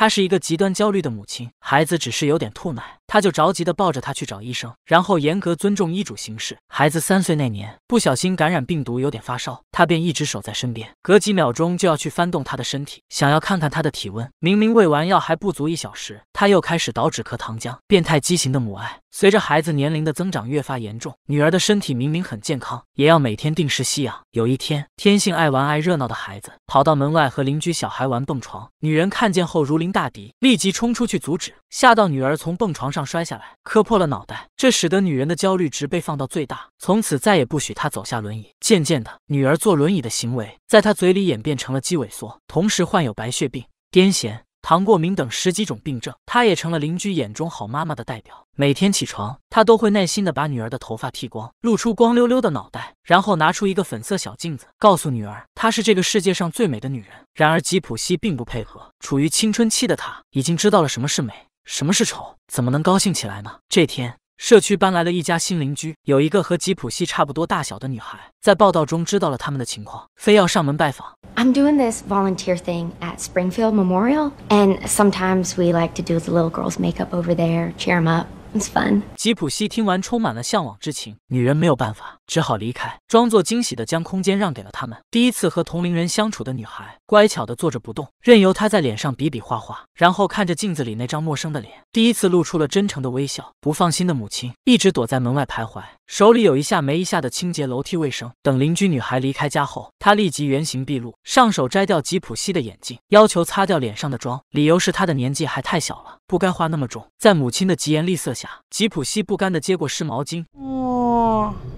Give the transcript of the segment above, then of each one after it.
她是一个极端焦虑的母亲，孩子只是有点吐奶。他就着急地抱着他去找医生，然后严格尊重医嘱行事。孩子三岁那年不小心感染病毒，有点发烧，他便一直守在身边，隔几秒钟就要去翻动他的身体，想要看看他的体温。明明喂完药还不足一小时，他又开始倒止咳糖浆。变态畸形的母爱，随着孩子年龄的增长越发严重。女儿的身体明明很健康，也要每天定时吸氧。有一天，天性爱玩爱热闹的孩子跑到门外和邻居小孩玩蹦床，女人看见后如临大敌，立即冲出去阻止，吓到女儿从蹦床上。上摔下来，磕破了脑袋，这使得女人的焦虑值被放到最大，从此再也不许她走下轮椅。渐渐的，女儿坐轮椅的行为，在她嘴里演变成了肌萎缩，同时患有白血病、癫痫、糖过敏等十几种病症。她也成了邻居眼中好妈妈的代表。每天起床，她都会耐心的把女儿的头发剃光，露出光溜溜的脑袋，然后拿出一个粉色小镜子，告诉女儿她是这个世界上最美的女人。然而吉普西并不配合，处于青春期的她已经知道了什么是美。什么是丑？怎么能高兴起来呢？这天，社区搬来了一家新邻居，有一个和吉普西差不多大小的女孩。在报道中知道了他们的情况，非要上门拜访。I'm doing this volunteer thing at Springfield Memorial, and sometimes we like to do the little girls' makeup over there, cheer them up. It's fun. 吉普西听完，充满了向往之情。女人没有办法。只好离开，装作惊喜的将空间让给了他们。第一次和同龄人相处的女孩，乖巧的坐着不动，任由他在脸上比比划划，然后看着镜子里那张陌生的脸，第一次露出了真诚的微笑。不放心的母亲一直躲在门外徘徊，手里有一下没一下的清洁楼梯卫生。等邻居女孩离开家后，她立即原形毕露，上手摘掉吉普西的眼镜，要求擦掉脸上的妆，理由是她的年纪还太小了，不该画那么重。在母亲的疾言厉色下，吉普西不甘的接过湿毛巾。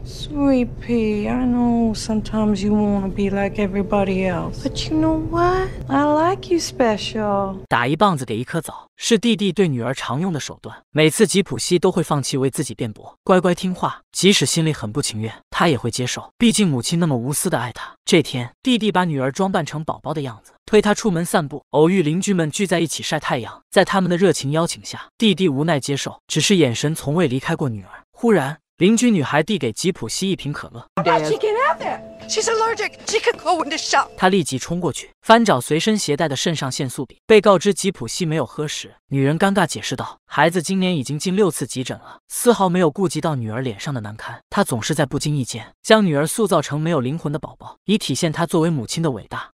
s w e e t i e I know sometimes you wanna be like everybody else, but you know what? I like you special. 打一棒子给一颗枣是弟弟对女儿常用的手段。每次吉普西都会放弃为自己辩驳，乖乖听话，即使心里很不情愿，他也会接受。毕竟母亲那么无私的爱他。这天，弟弟把女儿装扮成宝宝的样子，推她出门散步。偶遇邻居们聚在一起晒太阳，在他们的热情邀请下，弟弟无奈接受，只是眼神从未离开过女儿。忽然。邻居女孩递给吉普西一瓶可乐。她立即冲过去，翻找随身携带的肾上腺素笔。被告知吉普西没有喝时，女人尴尬解释道：“孩子今年已经进六次急诊了。”丝毫没有顾及到女儿脸上的难堪。他总是在不经意间将女儿塑造成没有灵魂的宝宝，以体现他作为母亲的伟大。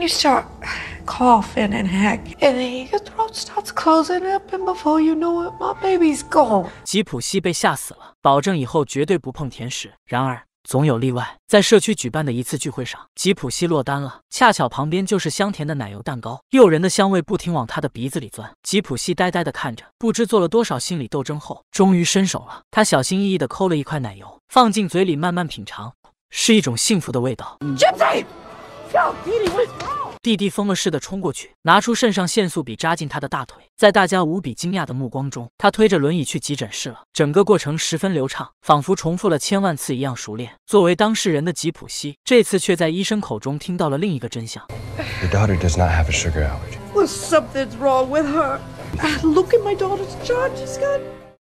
you start coughing and hack, and then your throat starts closing up, and before you know it, my baby's gone. 吉普西被吓死了，保证以后绝对不碰甜食。然而总有例外，在社区举办的一次聚会上，吉普西落单了，恰巧旁边就是香甜的奶油蛋糕，诱人的香味不停往他的鼻子里钻。吉普西呆呆的看着，不知做了多少心理斗争后，终于伸手了。他小心翼翼的抠了一块奶油，放进嘴里慢慢品尝，是一种幸福的味道。吉普西。弟弟疯了似的冲过去，拿出肾上腺素笔扎进他的大腿，在大家无比惊讶的目光中，他推着轮椅去急诊室了。整个过程十分流畅，仿佛重复了千万次一样熟练。作为当事人的吉普西，这次却在医生口中听到了另一个真相。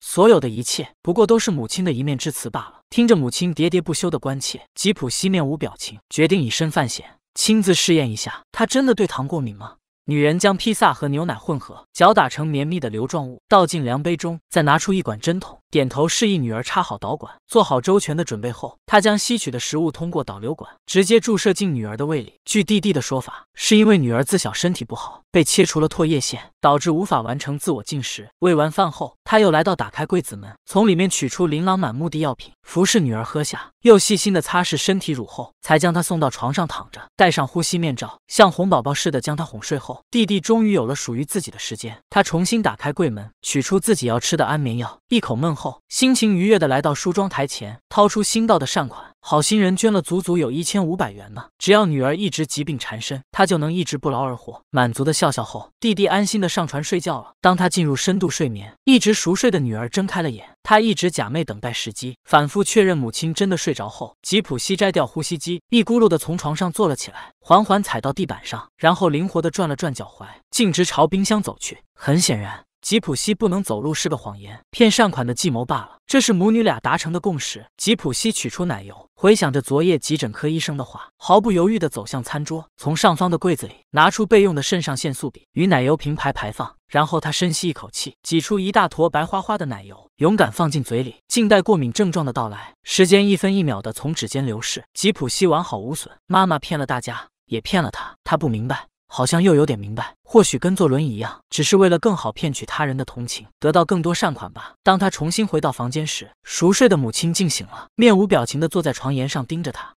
所有的一切不过都是母亲的一面之词罢了。听着母亲喋喋不休的关切，吉普西面无表情，决定以身犯险。亲自试验一下，他真的对糖过敏吗？女人将披萨和牛奶混合，搅打成绵密的流状物，倒进量杯中，再拿出一管针筒。点头示意女儿插好导管，做好周全的准备后，他将吸取的食物通过导流管直接注射进女儿的胃里。据弟弟的说法，是因为女儿自小身体不好，被切除了唾液腺，导致无法完成自我进食。喂完饭后，他又来到打开柜子门，从里面取出琳琅满目的药品，服侍女儿喝下，又细心的擦拭身体乳后，才将她送到床上躺着，戴上呼吸面罩，像哄宝宝似的将她哄睡后，弟弟终于有了属于自己的时间。他重新打开柜门，取出自己要吃的安眠药，一口闷后。后，心情愉悦的来到梳妆台前，掏出新到的善款，好心人捐了足足有一千五百元呢。只要女儿一直疾病缠身，他就能一直不劳而获。满足的笑笑后，弟弟安心的上床睡觉了。当他进入深度睡眠，一直熟睡的女儿睁开了眼。她一直假寐等待时机，反复确认母亲真的睡着后，吉普西摘掉呼吸机，一咕噜的从床上坐了起来，缓缓踩到地板上，然后灵活的转了转脚踝，径直朝冰箱走去。很显然。吉普西不能走路是个谎言，骗善款的计谋罢了。这是母女俩达成的共识。吉普西取出奶油，回想着昨夜急诊科医生的话，毫不犹豫地走向餐桌，从上方的柜子里拿出备用的肾上腺素笔，与奶油平排排放。然后他深吸一口气，挤出一大坨白花花的奶油，勇敢放进嘴里，静待过敏症状的到来。时间一分一秒地从指尖流逝，吉普西完好无损。妈妈骗了大家，也骗了他。他不明白。好像又有点明白，或许跟坐轮椅一样，只是为了更好骗取他人的同情，得到更多善款吧。当他重新回到房间时，熟睡的母亲竟醒了，面无表情的坐在床沿上盯着他。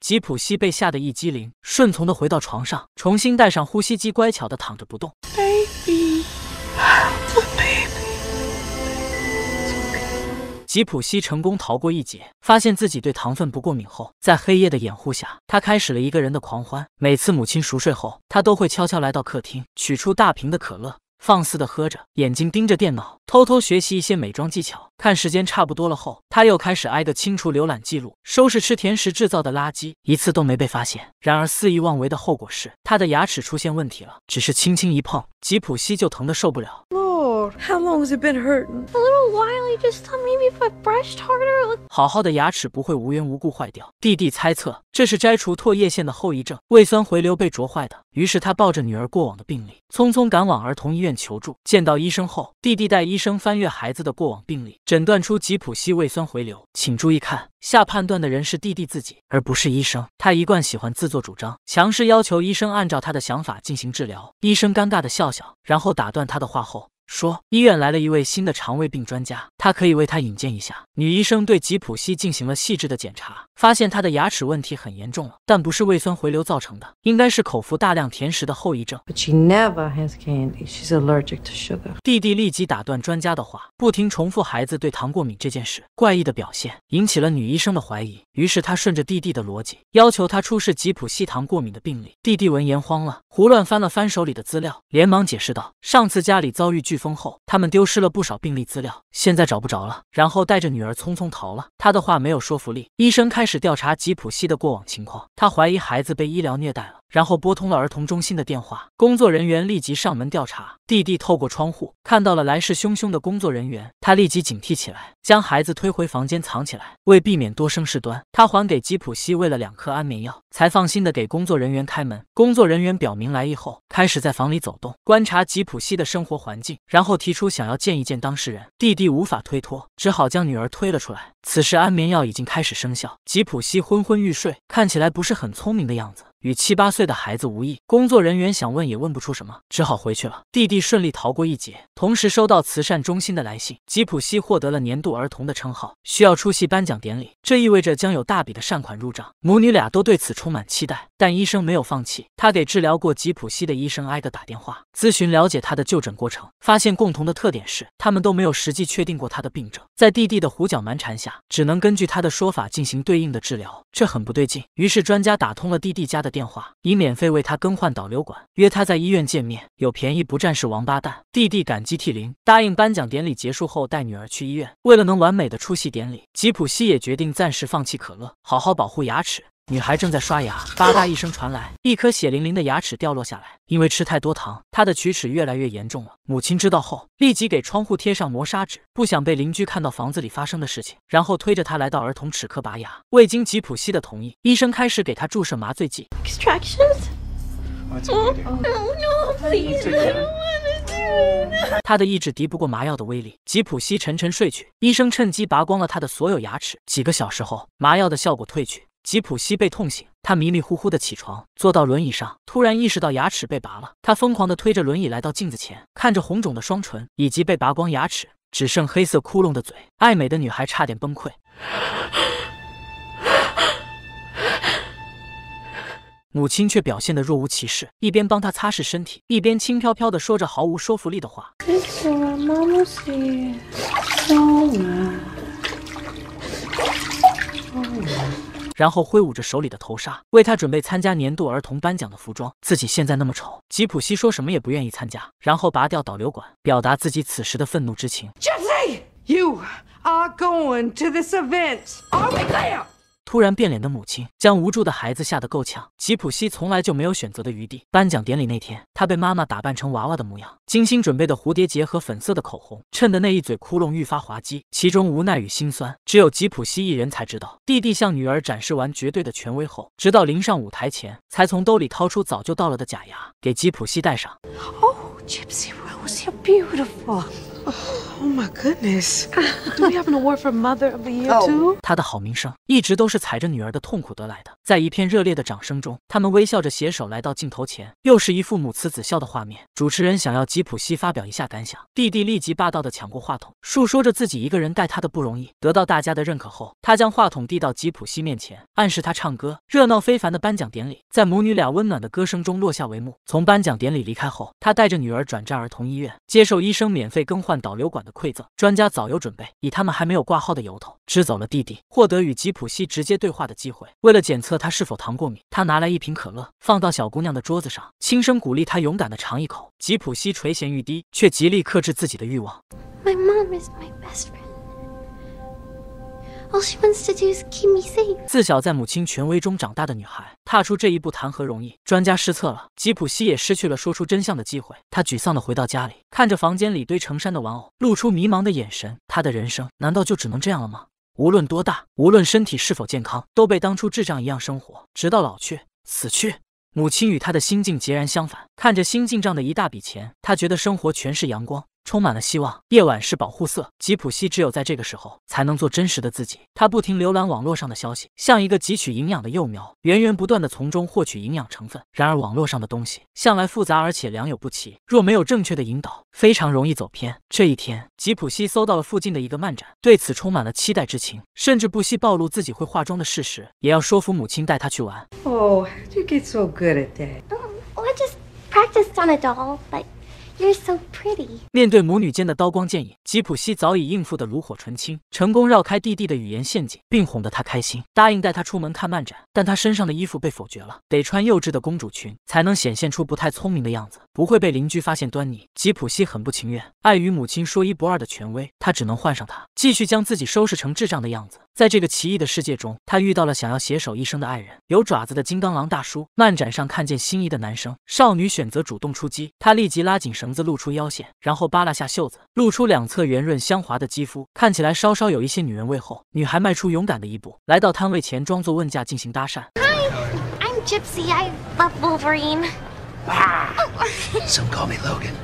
吉普西被吓得一激灵，顺从的回到床上，重新戴上呼吸机，乖巧的躺着不动。吉普西成功逃过一劫，发现自己对糖分不过敏后，在黑夜的掩护下，他开始了一个人的狂欢。每次母亲熟睡后，他都会悄悄来到客厅，取出大瓶的可乐，放肆地喝着，眼睛盯着电脑，偷偷学习一些美妆技巧。看时间差不多了后，他又开始挨个清除浏览记录，收拾吃甜食制造的垃圾，一次都没被发现。然而肆意妄为的后果是，他的牙齿出现问题了，只是轻轻一碰，吉普西就疼得受不了。how has hurting? while. thought Lord, long little been A maybe just brushed it if harder. You 好好的牙齿不会无缘无故坏掉。弟弟猜测这是摘除唾液腺的后遗症，胃酸回流被灼坏的。于是他抱着女儿过往的病历，匆匆赶往儿童医院求助。见到医生后，弟弟带医生翻阅孩子的过往病历，诊断出吉普西胃酸回流。请注意看，下判断的人是弟弟自己，而不是医生。他一贯喜欢自作主张，强势要求医生按照他的想法进行治疗。医生尴尬的笑笑，然后打断他的话后。说医院来了一位新的肠胃病专家，他可以为他引荐一下。女医生对吉普西进行了细致的检查，发现他的牙齿问题很严重了，但不是胃酸回流造成的，应该是口服大量甜食的后遗症。弟弟立即打断专家的话，不停重复孩子对糖过敏这件事，怪异的表现引起了女医生的怀疑。于是她顺着弟弟的逻辑，要求他出示吉普西糖过敏的病例。弟弟闻言慌了，胡乱翻了翻手里的资料，连忙解释道：“上次家里遭遇巨。”风后，他们丢失了不少病例资料，现在找不着了。然后带着女儿匆匆逃了。他的话没有说服力。医生开始调查吉普西的过往情况，他怀疑孩子被医疗虐待了，然后拨通了儿童中心的电话。工作人员立即上门调查。弟弟透过窗户看到了来势汹汹的工作人员，他立即警惕起来，将孩子推回房间藏起来。为避免多生事端，他还给吉普西喂了两颗安眠药。才放心的给工作人员开门。工作人员表明来意后，开始在房里走动，观察吉普西的生活环境，然后提出想要见一见当事人。弟弟无法推脱，只好将女儿推了出来。此时安眠药已经开始生效，吉普西昏昏欲睡，看起来不是很聪明的样子。与七八岁的孩子无异，工作人员想问也问不出什么，只好回去了。弟弟顺利逃过一劫，同时收到慈善中心的来信，吉普西获得了年度儿童的称号，需要出席颁奖典礼，这意味着将有大笔的善款入账。母女俩都对此充满期待，但医生没有放弃，他给治疗过吉普西的医生挨个打电话，咨询了解他的就诊过程，发现共同的特点是他们都没有实际确定过他的病症。在弟弟的胡搅蛮缠下，只能根据他的说法进行对应的治疗，这很不对劲。于是专家打通了弟弟家的。的电话以免费为他更换导流管，约他在医院见面。有便宜不占是王八蛋。弟弟感激涕零，答应颁奖典礼结束后带女儿去医院。为了能完美的出席典礼，吉普西也决定暂时放弃可乐，好好保护牙齿。女孩正在刷牙，吧嗒一声传来，一颗血淋淋的牙齿掉落下来。因为吃太多糖，她的龋齿越来越严重了。母亲知道后，立即给窗户贴上磨砂纸，不想被邻居看到房子里发生的事情。然后推着她来到儿童齿科拔牙，未经吉普西的同意，医生开始给她注射麻醉剂。他的意志敌不过麻药的威力，吉普西沉沉睡去。医生趁机拔光了他的所有牙齿。几个小时后，麻药的效果褪去。吉普西被痛醒，他迷迷糊糊的起床，坐到轮椅上，突然意识到牙齿被拔了。他疯狂的推着轮椅来到镜子前，看着红肿的双唇以及被拔光牙齿只剩黑色窟窿的嘴，爱美的女孩差点崩溃。母亲却表现得若无其事，一边帮他擦拭身体，一边轻飘飘的说着毫无说服力的话。妈妈洗，妈妈，妈妈。然后挥舞着手里的头纱，为他准备参加年度儿童颁奖的服装。自己现在那么丑，吉普西说什么也不愿意参加。然后拔掉导流管，表达自己此时的愤怒之情。突然变脸的母亲，将无助的孩子吓得够呛。吉普西从来就没有选择的余地。颁奖典礼那天，他被妈妈打扮成娃娃的模样，精心准备的蝴蝶结和粉色的口红，衬得那一嘴窟窿愈发滑稽。其中无奈与心酸，只有吉普西一人才知道。弟弟向女儿展示完绝对的权威后，直到临上舞台前，才从兜里掏出早就到了的假牙，给吉普西戴上。Gypsy you're Rose, Oh, beautiful. Oh goodness! Do for Mother of too? have the my Year an we award 他的好名声一直都是踩着女儿的痛苦得来的。在一片热烈的掌声中，他们微笑着携手来到镜头前，又是一副母慈子孝的画面。主持人想要吉普西发表一下感想，弟弟立即霸道的抢过话筒，诉说着自己一个人带他的不容易。得到大家的认可后，他将话筒递到吉普西面前，暗示他唱歌。热闹非凡的颁奖典礼在母女俩温暖的歌声中落下帷幕。从颁奖典礼离开后，他带着女儿转战儿童医院，接受医生免费更换。导流管的馈赠，专家早有准备，以他们还没有挂号的由头，支走了弟弟，获得与吉普西直接对话的机会。为了检测他是否糖过敏，他拿来一瓶可乐，放到小姑娘的桌子上，轻声鼓励她勇敢的尝一口。吉普西垂涎欲滴，却极力克制自己的欲望。自小在母亲权威中长大的女孩，踏出这一步谈何容易？专家失策了，吉普西也失去了说出真相的机会。他沮丧地回到家里，看着房间里堆成山的玩偶，露出迷茫的眼神。他的人生难道就只能这样了吗？无论多大，无论身体是否健康，都被当初智障一样生活，直到老去死去。母亲与他的心境截然相反，看着新进账的一大笔钱，他觉得生活全是阳光。充满了希望。夜晚是保护色，吉普西只有在这个时候才能做真实的自己。他不停浏览网络上的消息，像一个汲取营养的幼苗，源源不断的从中获取营养成分。然而，网络上的东西向来复杂，而且良莠不齐。若没有正确的引导，非常容易走偏。这一天，吉普西搜到了附近的一个漫展，对此充满了期待之情，甚至不惜暴露自己会化妆的事实，也要说服母亲带他去玩。Oh, you get so good at that. I just practiced on a doll, but. 面对母女间的刀光剑影，吉普西早已应付得炉火纯青，成功绕开弟弟的语言陷阱，并哄得他开心，答应带他出门看漫展。但他身上的衣服被否决了，得穿幼稚的公主裙才能显现出不太聪明的样子，不会被邻居发现端倪。吉普西很不情愿，碍于母亲说一不二的权威，他只能换上它，继续将自己收拾成智障的样子。在这个奇异的世界中，他遇到了想要携手一生的爱人，有爪子的金刚狼大叔。漫展上看见心仪的男生，少女选择主动出击，他立即拉紧绳。绳子露出腰线，然后扒拉下袖子，露出两侧圆润香滑的肌肤，看起来稍稍有一些女人味。后，女孩迈出勇敢的一步，来到摊位前，装作问价进行搭讪。Hi, I'm Gypsy. I love Wolverine. Some call me Logan.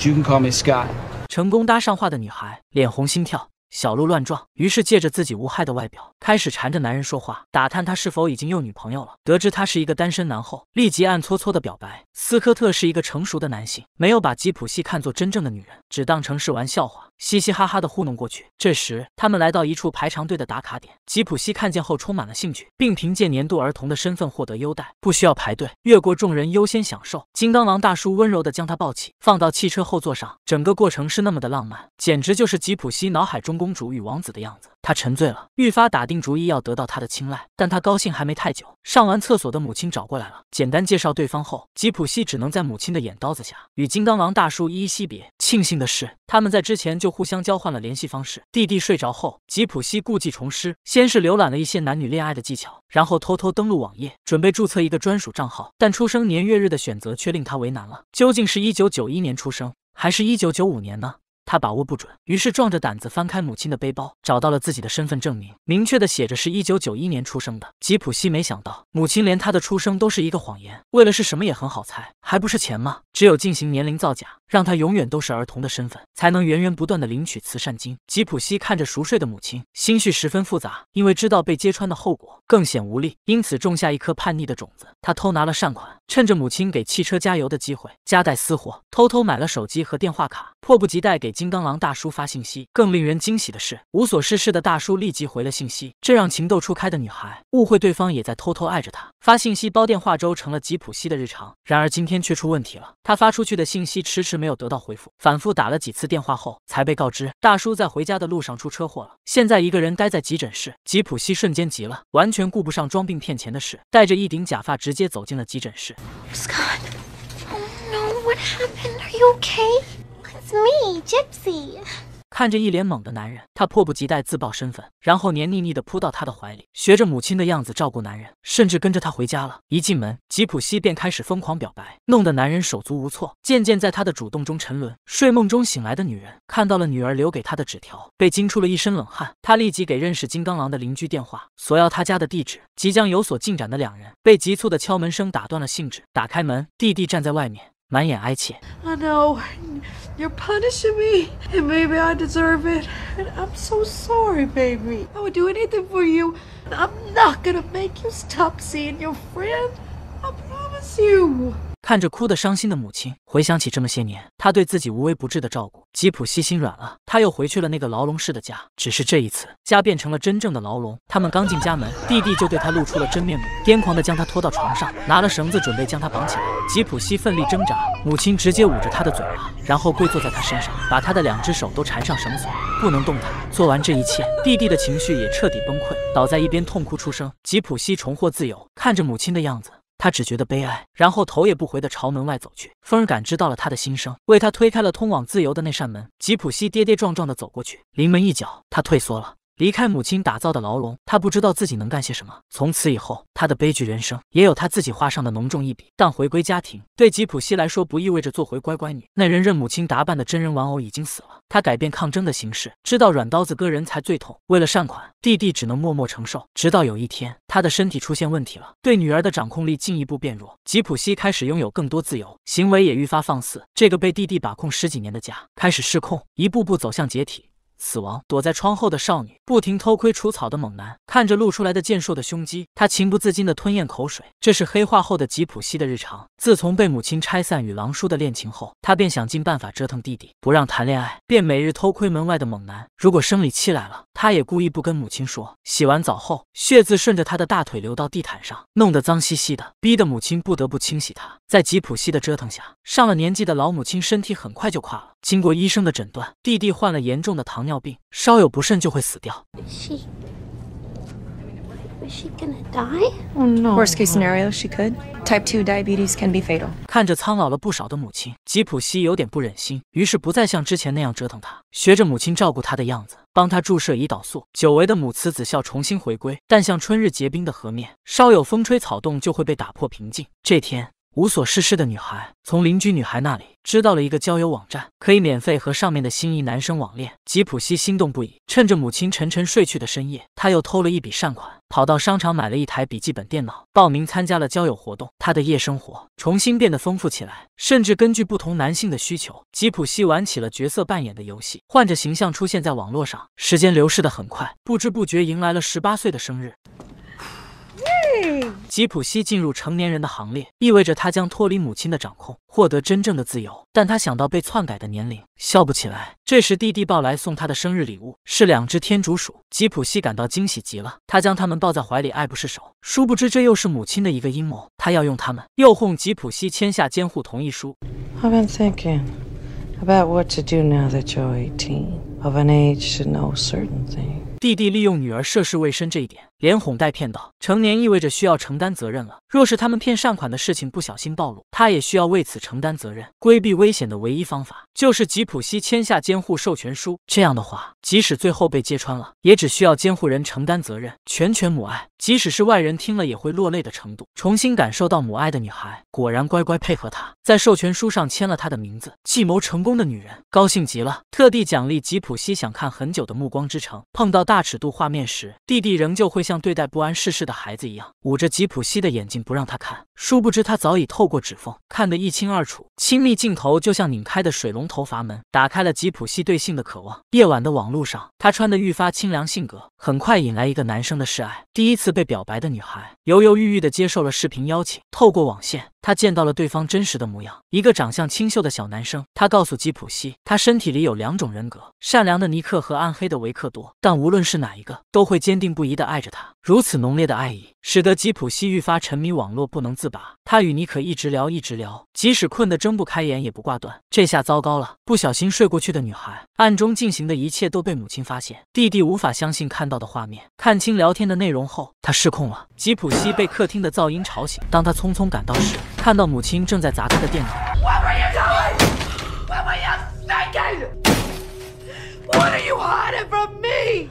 You can call me Scott. 成功搭上话的女孩，脸红心跳。小鹿乱撞，于是借着自己无害的外表，开始缠着男人说话，打探他是否已经有女朋友了。得知他是一个单身男后，立即暗搓搓的表白。斯科特是一个成熟的男性，没有把吉普西看作真正的女人，只当成是玩笑话。嘻嘻哈哈的糊弄过去。这时，他们来到一处排长队的打卡点，吉普西看见后充满了兴趣，并凭借年度儿童的身份获得优待，不需要排队，越过众人优先享受。金刚狼大叔温柔的将他抱起，放到汽车后座上，整个过程是那么的浪漫，简直就是吉普西脑海中公主与王子的样子。他沉醉了，愈发打定主意要得到她的青睐。但他高兴还没太久，上完厕所的母亲找过来了。简单介绍对方后，吉普西只能在母亲的眼刀子下与金刚狼大叔依依惜别。庆幸的是，他们在之前就互相交换了联系方式。弟弟睡着后，吉普西故技重施，先是浏览了一些男女恋爱的技巧，然后偷偷登录网页，准备注册一个专属账号。但出生年月日的选择却令他为难了：究竟是一九九一年出生，还是一九九五年呢？他把握不准，于是壮着胆子翻开母亲的背包，找到了自己的身份证明，明确的写着是一九九一年出生的吉普西。没想到母亲连他的出生都是一个谎言，为了是什么也很好猜，还不是钱吗？只有进行年龄造假。让他永远都是儿童的身份，才能源源不断的领取慈善金。吉普西看着熟睡的母亲，心绪十分复杂，因为知道被揭穿的后果，更显无力，因此种下一颗叛逆的种子。他偷拿了善款，趁着母亲给汽车加油的机会，夹带私货，偷偷买了手机和电话卡，迫不及待给金刚狼大叔发信息。更令人惊喜的是，无所事事的大叔立即回了信息，这让情窦初开的女孩误会对方也在偷偷爱着他。发信息煲电话粥成了吉普西的日常，然而今天却出问题了，他发出去的信息迟迟。没有得到回复，反复打了几次电话后，才被告知大叔在回家的路上出车祸了，现在一个人待在急诊室。吉普西瞬间急了，完全顾不上装病骗钱的事，戴着一顶假发直接走进了急诊室。看着一脸懵的男人，他迫不及待自曝身份，然后黏腻腻的扑到他的怀里，学着母亲的样子照顾男人，甚至跟着他回家了。一进门，吉普西便开始疯狂表白，弄得男人手足无措，渐渐在他的主动中沉沦。睡梦中醒来的女人看到了女儿留给他的纸条，被惊出了一身冷汗。她立即给认识金刚狼的邻居电话，索要他家的地址。即将有所进展的两人，被急促的敲门声打断了兴致。打开门，弟弟站在外面。满眼哀切。I know you're punishing me, and maybe I deserve it. And I'm so sorry, baby. I would do anything for you. I'm not gonna make you stop seeing your friend. I promise you. 看着哭得伤心的母亲，回想起这么些年，他对自己无微不至的照顾，吉普西心软了。他又回去了那个牢笼式的家，只是这一次，家变成了真正的牢笼。他们刚进家门，弟弟就对他露出了真面目，癫狂的将他拖到床上，拿了绳子准备将他绑起来。吉普西奋力挣扎，母亲直接捂着他的嘴巴，然后跪坐在他身上，把他的两只手都缠上绳索，不能动弹。做完这一切，弟弟的情绪也彻底崩溃，倒在一边痛哭出声。吉普西重获自由，看着母亲的样子。他只觉得悲哀，然后头也不回地朝门外走去。风儿感知到了他的心声，为他推开了通往自由的那扇门。吉普西跌跌撞撞地走过去，临门一脚，他退缩了。离开母亲打造的牢笼，他不知道自己能干些什么。从此以后，他的悲剧人生也有他自己画上的浓重一笔。但回归家庭，对吉普西来说不意味着做回乖乖女。那人任母亲打扮的真人玩偶已经死了。他改变抗争的形式，知道软刀子割人才最痛。为了善款，弟弟只能默默承受。直到有一天，他的身体出现问题了，对女儿的掌控力进一步变弱。吉普西开始拥有更多自由，行为也愈发放肆。这个被弟弟把控十几年的家开始失控，一步步走向解体。死亡躲在窗后的少女不停偷窥除草的猛男，看着露出来的健硕的胸肌，她情不自禁地吞咽口水。这是黑化后的吉普西的日常。自从被母亲拆散与狼叔的恋情后，他便想尽办法折腾弟弟，不让谈恋爱，便每日偷窥门外的猛男。如果生理期来了，他也故意不跟母亲说。洗完澡后，血渍顺着他的大腿流到地毯上，弄得脏兮兮的，逼得母亲不得不清洗他。在吉普西的折腾下，上了年纪的老母亲身体很快就垮了。经过医生的诊断，弟弟患了严重的糖尿病，稍有不慎就会死掉。s h e is she gonna die? Oh no. Worst case scenario, she could. Type two diabetes can be fatal. 看着苍老了不少的母亲，吉普西有点不忍心，于是不再像之前那样折腾他，学着母亲照顾他的样子，帮他注射胰岛素。久违的母慈子孝重新回归，但像春日结冰的河面，稍有风吹草动就会被打破平静。这天。无所事事的女孩从邻居女孩那里知道了一个交友网站，可以免费和上面的心仪男生网恋。吉普西心动不已，趁着母亲沉沉睡去的深夜，他又偷了一笔善款，跑到商场买了一台笔记本电脑，报名参加了交友活动。他的夜生活重新变得丰富起来，甚至根据不同男性的需求，吉普西玩起了角色扮演的游戏，换着形象出现在网络上。时间流逝的很快，不知不觉迎来了十八岁的生日。吉普西进入成年人的行列，意味着他将脱离母亲的掌控，获得真正的自由。但他想到被篡改的年龄，笑不起来。这时，弟弟抱来送他的生日礼物，是两只天竺鼠。吉普西感到惊喜极了，他将它们抱在怀里，爱不释手。殊不知，这又是母亲的一个阴谋。他要用他们诱哄吉普西签下监护同意书。弟弟利用女儿涉世未深这一点。连哄带骗道：“成年意味着需要承担责任了。若是他们骗善款的事情不小心暴露，他也需要为此承担责任。规避危险的唯一方法就是吉普西签下监护授权书。这样的话，即使最后被揭穿了，也只需要监护人承担责任。全权母爱，即使是外人听了也会落泪的程度。重新感受到母爱的女孩，果然乖乖配合他，在授权书上签了他的名字。计谋成功的女人高兴极了，特地奖励吉普西想看很久的《暮光之城》。碰到大尺度画面时，弟弟仍旧会。”像对待不谙世事的孩子一样，捂着吉普西的眼睛不让他看，殊不知他早已透过指缝看得一清二楚。亲密镜头就像拧开的水龙头阀门，打开了吉普西对性的渴望。夜晚的网路上，他穿得愈发清凉，性格很快引来一个男生的示爱。第一次被表白的女孩犹犹豫豫地接受了视频邀请，透过网线。他见到了对方真实的模样，一个长相清秀的小男生。他告诉吉普西，他身体里有两种人格，善良的尼克和暗黑的维克多。但无论是哪一个，都会坚定不移的爱着他。如此浓烈的爱意。使得吉普西愈发沉迷网络不能自拔，他与妮可一直聊一直聊，即使困得睁不开眼也不挂断。这下糟糕了，不小心睡过去的女孩，暗中进行的一切都被母亲发现。弟弟无法相信看到的画面，看清聊天的内容后，他失控了。吉普西被客厅的噪音吵醒，当他匆匆赶到时，看到母亲正在砸他的电脑。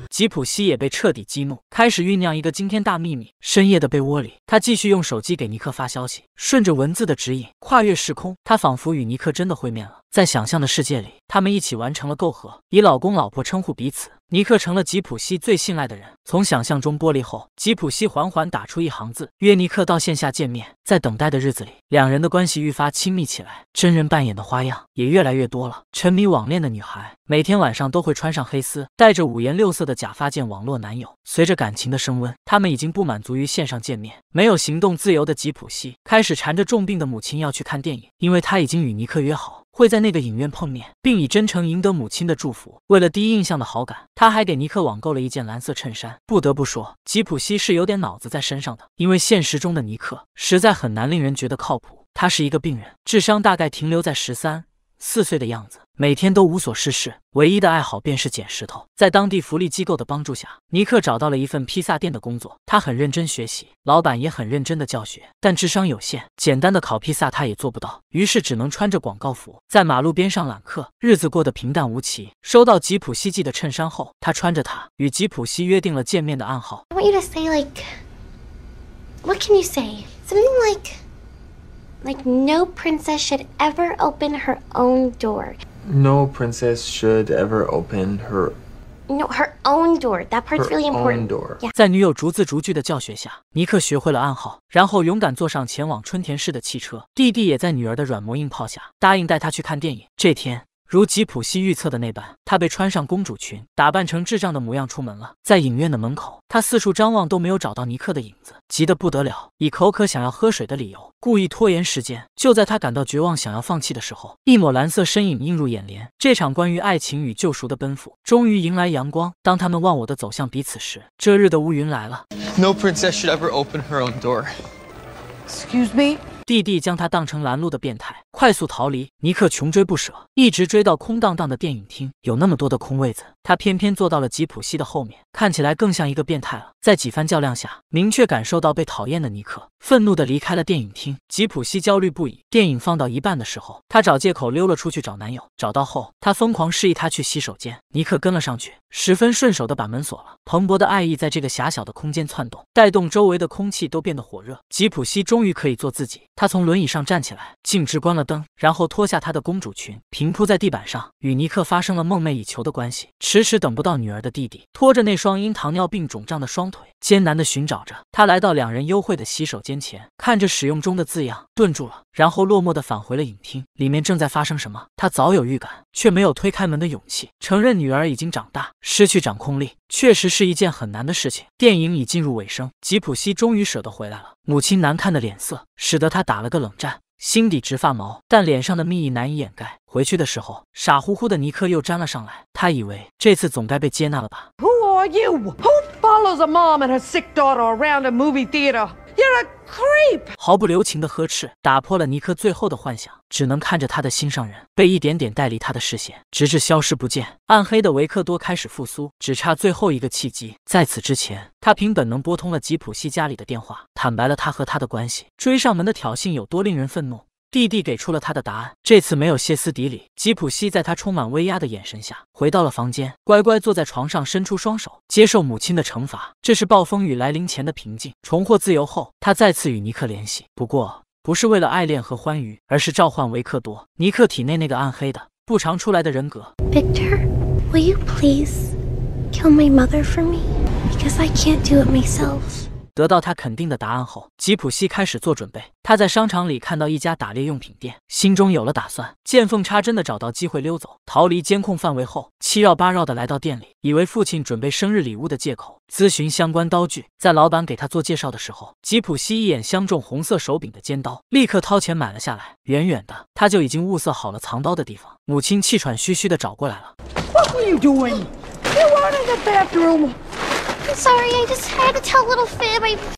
吉普西也被彻底激怒，开始酝酿一个惊天大秘密。深夜的被窝里，他继续用手机给尼克发消息，顺着文字的指引，跨越时空，他仿佛与尼克真的会面了。在想象的世界里，他们一起完成了媾和，以老公老婆称呼彼此。尼克成了吉普西最信赖的人。从想象中剥离后，吉普西缓缓打出一行字，约尼克到线下见面。在等待的日子里，两人的关系愈发亲密起来，真人扮演的花样也越来越多了。沉迷网恋的女孩，每天晚上都会穿上黑丝，戴着五颜六色的假发见网络男友。随着感情的升温，他们已经不满足于线上见面，没有行动自由的吉普西开始缠着重病的母亲要去看电影，因为他已经与尼克约好。会在那个影院碰面，并以真诚赢得母亲的祝福。为了第一印象的好感，他还给尼克网购了一件蓝色衬衫。不得不说，吉普西是有点脑子在身上的，因为现实中的尼克实在很难令人觉得靠谱。他是一个病人，智商大概停留在十三四岁的样子。每天都无所事事，唯一的爱好便是捡石头。在当地福利机构的帮助下，尼克找到了一份披萨店的工作。他很认真学习，老板也很认真的教学，但智商有限，简单的烤披萨他也做不到，于是只能穿着广告服在马路边上揽客。日子过得平淡无奇。收到吉普西寄的衬衫后，他穿着它与吉普西约定了见面的暗号。I want you to say like, what can you say? Something like, like no princess should ever open her own door. No princess should ever open her no her own door. That part's really important. Her own door. Yeah. 在女友逐字逐句的教学下，尼克学会了暗号，然后勇敢坐上前往春田市的汽车。弟弟也在女儿的软磨硬泡下，答应带她去看电影。这天。如吉普西预测的那般，她被穿上公主裙，打扮成智障的模样出门了。在影院的门口，她四处张望都没有找到尼克的影子，急得不得了。以口渴想要喝水的理由，故意拖延时间。就在她感到绝望，想要放弃的时候，一抹蓝色身影映入眼帘。这场关于爱情与救赎的奔赴，终于迎来阳光。当他们忘我的走向彼此时，这日的乌云来了。No princess should ever open her own door. Excuse me. 弟弟将他当成拦路的变态，快速逃离。尼克穷追不舍，一直追到空荡荡的电影厅，有那么多的空位子，他偏偏坐到了吉普西的后面，看起来更像一个变态了。在几番较量下，明确感受到被讨厌的尼克愤怒地离开了电影厅。吉普西焦虑不已。电影放到一半的时候，他找借口溜了出去找男友。找到后，他疯狂示意他去洗手间。尼克跟了上去，十分顺手地把门锁了。蓬勃的爱意在这个狭小的空间窜动，带动周围的空气都变得火热。吉普西终于可以做自己。他从轮椅上站起来，径直关了灯，然后脱下他的公主裙，平铺在地板上，与尼克发生了梦寐以求的关系。迟迟等不到女儿的弟弟，拖着那双因糖尿病肿胀的双腿。艰难地寻找着，他来到两人幽会的洗手间前，看着使用中的字样，顿住了，然后落寞地返回了影厅。里面正在发生什么？他早有预感，却没有推开门的勇气。承认女儿已经长大，失去掌控力，确实是一件很难的事情。电影已进入尾声，吉普西终于舍得回来了。母亲难看的脸色，使得他打了个冷战，心底直发毛，但脸上的蜜意难以掩盖。回去的时候，傻乎乎的尼克又粘了上来。他以为这次总该被接纳了吧。you who follows a mom and her sick daughter around a movie theater you're a creep 毫不留情的呵斥打破了尼克最后的幻想只能看着他的心上人被一点点带离他的视线直至消失不见暗黑的维克多开始复苏只差最后一个契机在此之前他凭本能拨通了吉普西家里的电话坦白了他和他的关系追上门的挑衅有多令人愤怒弟弟给出了他的答案，这次没有歇斯底里。吉普西在他充满威压的眼神下，回到了房间，乖乖坐在床上，伸出双手接受母亲的惩罚。这是暴风雨来临前的平静。重获自由后，他再次与尼克联系，不过不是为了爱恋和欢愉，而是召唤维克多，尼克体内那个暗黑的不常出来的人格。Victor, will you please kill my mother for me? Because I can't do it myself. 得到他肯定的答案后，吉普西开始做准备。他在商场里看到一家打猎用品店，心中有了打算，见缝插针的找到机会溜走，逃离监控范围后，七绕八绕的来到店里，以为父亲准备生日礼物的借口，咨询相关刀具。在老板给他做介绍的时候，吉普西一眼相中红色手柄的尖刀，立刻掏钱买了下来。远远的，他就已经物色好了藏刀的地方。母亲气喘吁吁的找过来了。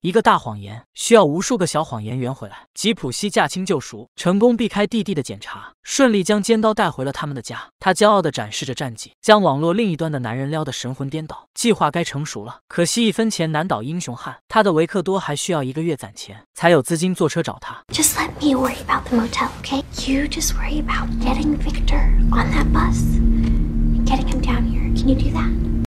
一个大谎言需要无数个小谎言圆回来。吉普西驾轻就熟，成功避开弟弟的检查，顺利将尖刀带回了他们的家。他骄傲的展示着战绩，将网络另一端的男人撩得神魂颠倒。计划该成熟了，可惜一分钱难倒英雄汉。他的维克多还需要一个月攒钱，才有资金坐车找他。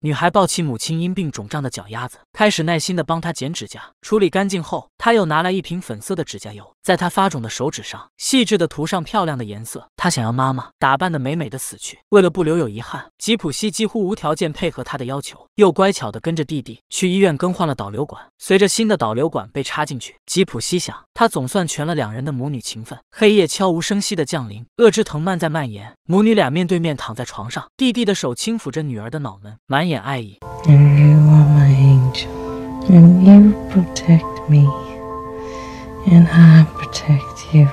女孩抱起母亲因病肿胀的脚丫子，开始耐心的帮她剪指甲。处理干净后，她又拿来一瓶粉色的指甲油。在她发肿的手指上，细致的涂上漂亮的颜色。她想要妈妈打扮的美美的死去，为了不留有遗憾，吉普西几乎无条件配合她的要求，又乖巧的跟着弟弟去医院更换了导流管。随着新的导流管被插进去，吉普西想，他总算全了两人的母女情分。黑夜悄无声息的降临，恶之藤蔓在蔓延。母女俩面对面躺在床上，弟弟的手轻抚着女儿的脑门，满眼爱意。and I protect you.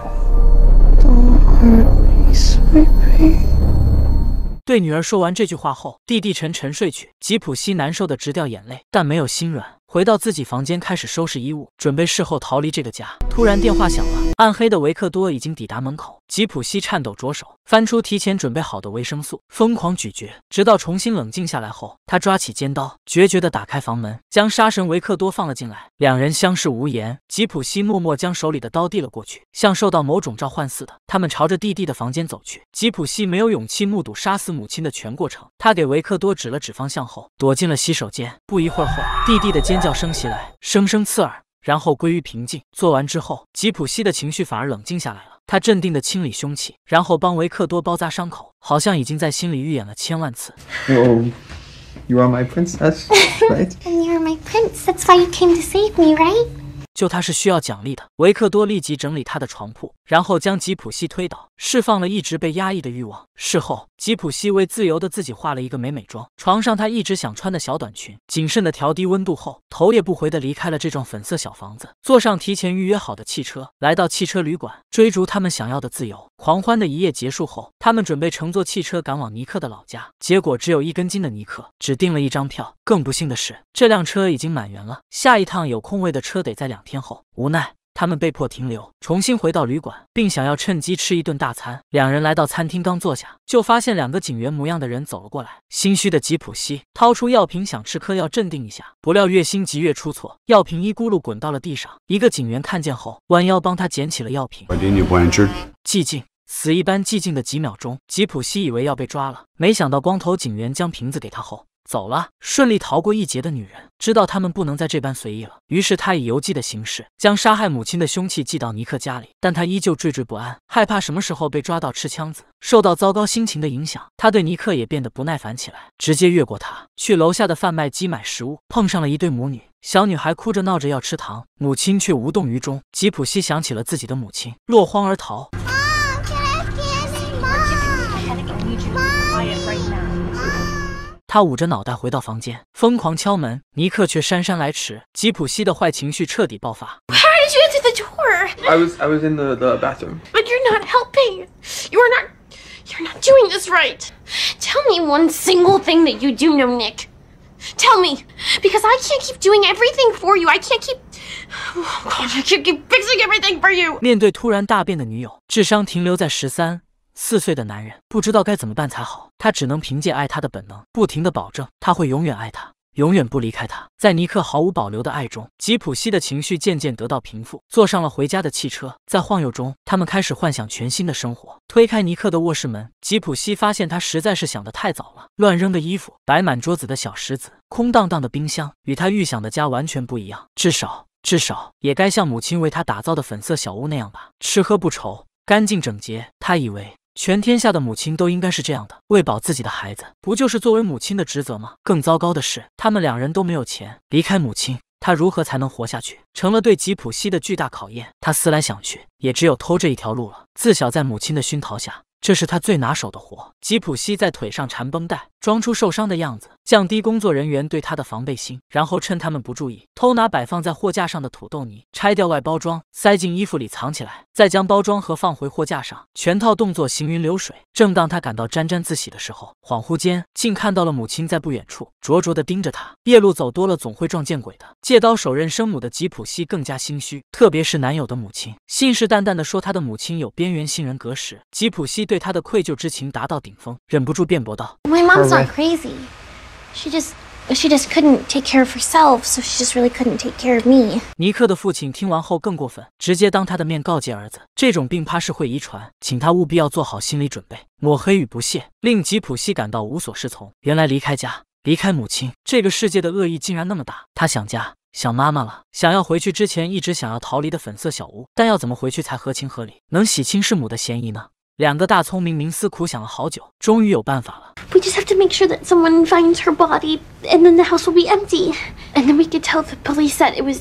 对女儿说完这句话后，弟弟沉沉睡去，吉普西难受的直掉眼泪，但没有心软，回到自己房间开始收拾衣物，准备事后逃离这个家。突然电话响了。暗黑的维克多已经抵达门口，吉普西颤抖着手翻出提前准备好的维生素，疯狂咀嚼，直到重新冷静下来后，他抓起尖刀，决绝的打开房门，将杀神维克多放了进来。两人相视无言，吉普西默默将手里的刀递了过去，像受到某种召唤似的，他们朝着弟弟的房间走去。吉普西没有勇气目睹杀死母亲的全过程，他给维克多指了指方向后，躲进了洗手间。不一会儿后，弟弟的尖叫声袭来，声声刺耳。然后归于平静做完之后吉普西的情绪反而冷静下来了他镇定的清理凶器然后帮维克多包扎伤口好像已经在心里预演了千万次 you are my princess right and you are my prince that's why you came to save me right 就他是需要奖励的维克多立即整理他的床铺然后将吉普西推倒释放了一直被压抑的欲望事后吉普西为自由的自己画了一个美美妆，床上他一直想穿的小短裙，谨慎的调低温度后，头也不回的离开了这幢粉色小房子，坐上提前预约好的汽车，来到汽车旅馆，追逐他们想要的自由。狂欢的一夜结束后，他们准备乘坐汽车赶往尼克的老家，结果只有一根筋的尼克只订了一张票，更不幸的是，这辆车已经满员了，下一趟有空位的车得在两天后，无奈。他们被迫停留，重新回到旅馆，并想要趁机吃一顿大餐。两人来到餐厅，刚坐下，就发现两个警员模样的人走了过来。心虚的吉普西掏出药瓶，想吃颗药镇定一下，不料越心急越出错，药瓶一咕噜滚到了地上。一个警员看见后，弯腰帮他捡起了药瓶。寂静，死一般寂静的几秒钟，吉普西以为要被抓了，没想到光头警员将瓶子给他后。走了，顺利逃过一劫的女人知道他们不能再这般随意了，于是她以邮寄的形式将杀害母亲的凶器寄到尼克家里，但她依旧惴惴不安，害怕什么时候被抓到吃枪子。受到糟糕心情的影响，她对尼克也变得不耐烦起来，直接越过他去楼下的贩卖机买食物。碰上了一对母女，小女孩哭着闹着要吃糖，母亲却无动于衷。吉普西想起了自己的母亲，落荒而逃。他捂着脑袋回到房间，疯狂敲门。尼克却姗姗来迟。吉普西的坏情绪彻底爆发。Why did you enter the door? I was I was in the the bathroom. But you're not helping. You are not you're not doing this right. Tell me one single thing that you do know, Nick. Tell me, because I can't keep doing everything for you. I can't keep. Oh God, I can't keep fixing everything for you. 面对突然大变的女友，智商停留在十三。四岁的男人不知道该怎么办才好，他只能凭借爱他的本能，不停地保证他会永远爱他，永远不离开他。在尼克毫无保留的爱中，吉普西的情绪渐渐得到平复，坐上了回家的汽车。在晃悠中，他们开始幻想全新的生活。推开尼克的卧室门，吉普西发现他实在是想得太早了。乱扔的衣服，摆满桌子的小石子，空荡荡的冰箱，与他预想的家完全不一样。至少，至少也该像母亲为他打造的粉色小屋那样吧，吃喝不愁，干净整洁。他以为。全天下的母亲都应该是这样的，喂饱自己的孩子，不就是作为母亲的职责吗？更糟糕的是，他们两人都没有钱，离开母亲，他如何才能活下去，成了对吉普西的巨大考验。他思来想去，也只有偷这一条路了。自小在母亲的熏陶下。这是他最拿手的活。吉普西在腿上缠绷带，装出受伤的样子，降低工作人员对他的防备心，然后趁他们不注意，偷拿摆放在货架上的土豆泥，拆掉外包装，塞进衣服里藏起来，再将包装盒放回货架上。全套动作行云流水。正当他感到沾沾自喜的时候，恍惚间竟看到了母亲在不远处灼灼地盯着他。夜路走多了，总会撞见鬼的。借刀手刃生母的吉普西更加心虚，特别是男友的母亲信誓旦旦地说他的母亲有边缘性人格时，吉普西。对。对他的愧疚之情达到顶峰，忍不住辩驳道：“My mom's not crazy. She just, she just couldn't take care of herself, so she just really couldn't take care of me.” 尼克的父亲听完后更过分，直接当他的面告诫儿子：“这种病怕是会遗传，请他务必要做好心理准备。”抹黑与不屑令吉普西感到无所适从。原来离开家、离开母亲，这个世界的恶意竟然那么大。他想家、想妈妈了，想要回去之前一直想要逃离的粉色小屋，但要怎么回去才合情合理，能洗清弑母的嫌疑呢？两个大聪明冥思苦想了好久，终于有办法了。We just have to make sure that someone finds her body, and then the house will be empty, and then we could tell the police that it was.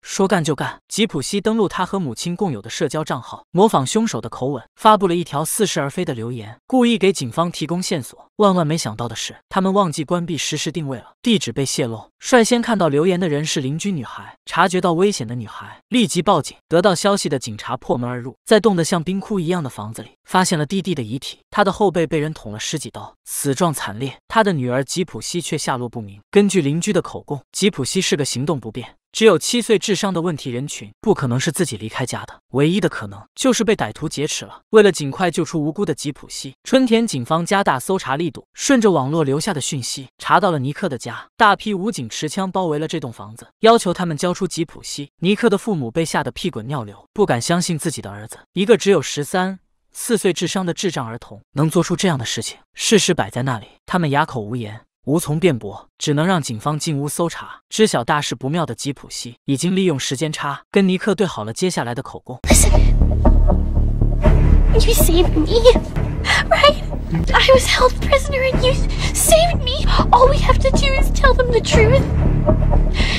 说干就干，吉普西登录他和母亲共有的社交账号，模仿凶手的口吻发布了一条似是而非的留言，故意给警方提供线索。万万没想到的是，他们忘记关闭实时定位了，地址被泄露。率先看到留言的人是邻居女孩，察觉到危险的女孩立即报警。得到消息的警察破门而入，在冻得像冰窟一样的房子里发现了弟弟的遗体，他的后背被人捅了十几刀，死状惨烈。他的女儿吉普西却下落不明。根据邻居的口供，吉普西是个行动不便。只有七岁智商的问题人群，不可能是自己离开家的。唯一的可能就是被歹徒劫持了。为了尽快救出无辜的吉普西，春田警方加大搜查力度，顺着网络留下的讯息，查到了尼克的家。大批武警持枪包围了这栋房子，要求他们交出吉普西。尼克的父母被吓得屁滚尿流，不敢相信自己的儿子，一个只有十三四岁智商的智障儿童，能做出这样的事情。事实摆在那里，他们哑口无言。无从辩驳，只能让警方进屋搜查。知晓大事不妙的吉普西，已经利用时间差跟尼克对好了接下来的口供。I was held prisoner, and you saved me. All we have to do is tell them the truth,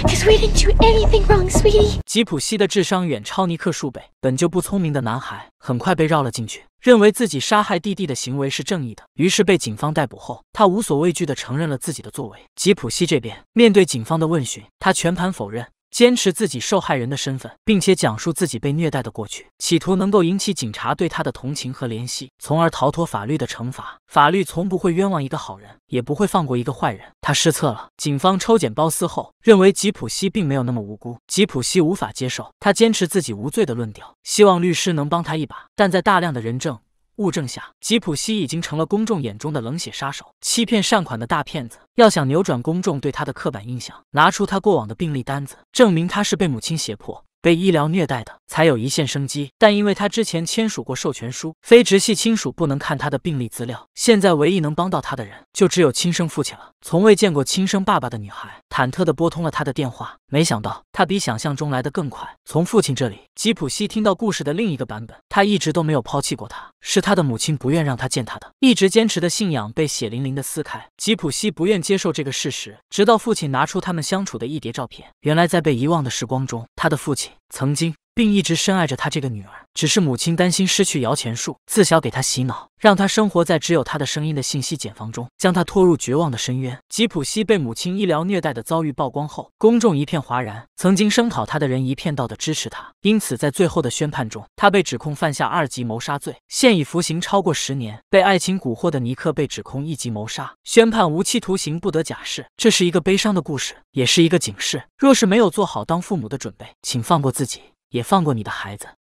because we didn't do anything wrong, sweetie. 吉普西的智商远超尼克数倍，本就不聪明的男孩很快被绕了进去，认为自己杀害弟弟的行为是正义的。于是被警方逮捕后，他无所畏惧的承认了自己的作为。吉普西这边面对警方的问询，他全盘否认。坚持自己受害人的身份，并且讲述自己被虐待的过去，企图能够引起警察对他的同情和怜惜，从而逃脱法律的惩罚。法律从不会冤枉一个好人，也不会放过一个坏人。他失策了。警方抽检包丝后，认为吉普西并没有那么无辜。吉普西无法接受，他坚持自己无罪的论调，希望律师能帮他一把。但在大量的人证。物证下，吉普西已经成了公众眼中的冷血杀手、欺骗善款的大骗子。要想扭转公众对他的刻板印象，拿出他过往的病历单子，证明他是被母亲胁迫。被医疗虐待的才有一线生机，但因为他之前签署过授权书，非直系亲属不能看他的病历资料。现在唯一能帮到他的人，就只有亲生父亲了。从未见过亲生爸爸的女孩，忐忑地拨通了他的电话。没想到他比想象中来得更快。从父亲这里，吉普西听到故事的另一个版本：他一直都没有抛弃过他，是他的母亲不愿让他见他的。一直坚持的信仰被血淋淋的撕开。吉普西不愿接受这个事实，直到父亲拿出他们相处的一叠照片。原来在被遗忘的时光中，他的父亲。曾经。并一直深爱着她这个女儿，只是母亲担心失去摇钱树，自小给她洗脑，让她生活在只有她的声音的信息茧房中，将她拖入绝望的深渊。吉普西被母亲医疗虐待的遭遇曝光后，公众一片哗然，曾经声讨他的人一片道的支持他。因此，在最后的宣判中，他被指控犯下二级谋杀罪，现已服刑超过十年。被爱情蛊惑的尼克被指控一级谋杀，宣判无期徒刑，不得假释。这是一个悲伤的故事，也是一个警示。若是没有做好当父母的准备，请放过自己。也放过你的孩子。